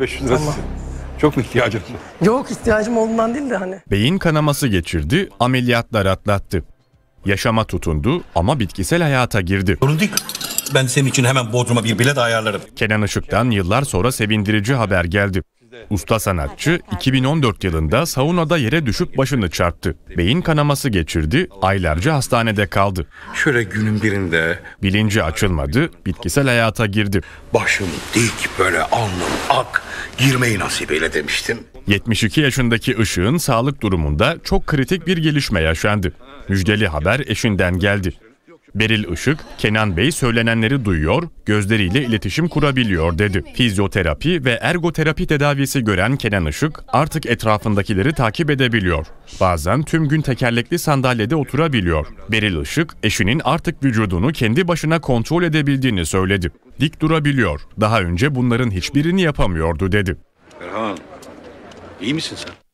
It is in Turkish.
500 lirası. Tamam. Çok mu ihtiyacın var? Yok ihtiyacım olduğundan değil de hani. Beyin kanaması geçirdi, ameliyatlar atlattı. Yaşama tutundu ama bitkisel hayata girdi. Sorun değil. Ben senin için hemen Bodrum'a bir bilet ayarlarım. Kenan Işık'tan yıllar sonra sevindirici haber geldi. Usta sanatçı 2014 yılında saunada yere düşüp başını çarptı. Beyin kanaması geçirdi, aylarca hastanede kaldı. Şöyle günün birinde... Bilinci açılmadı, bitkisel hayata girdi. Başım dik böyle alnım ak, girmeyi nasip eyle demiştim. 72 yaşındaki Işık'ın sağlık durumunda çok kritik bir gelişme yaşandı. Müjdeli haber eşinden geldi. Beril Işık, Kenan Bey söylenenleri duyuyor, gözleriyle iletişim kurabiliyor dedi. Fizyoterapi ve ergoterapi tedavisi gören Kenan Işık artık etrafındakileri takip edebiliyor. Bazen tüm gün tekerlekli sandalyede oturabiliyor. Beril Işık, eşinin artık vücudunu kendi başına kontrol edebildiğini söyledi. Dik durabiliyor. Daha önce bunların hiçbirini yapamıyordu dedi. Erhan, iyi misin sen?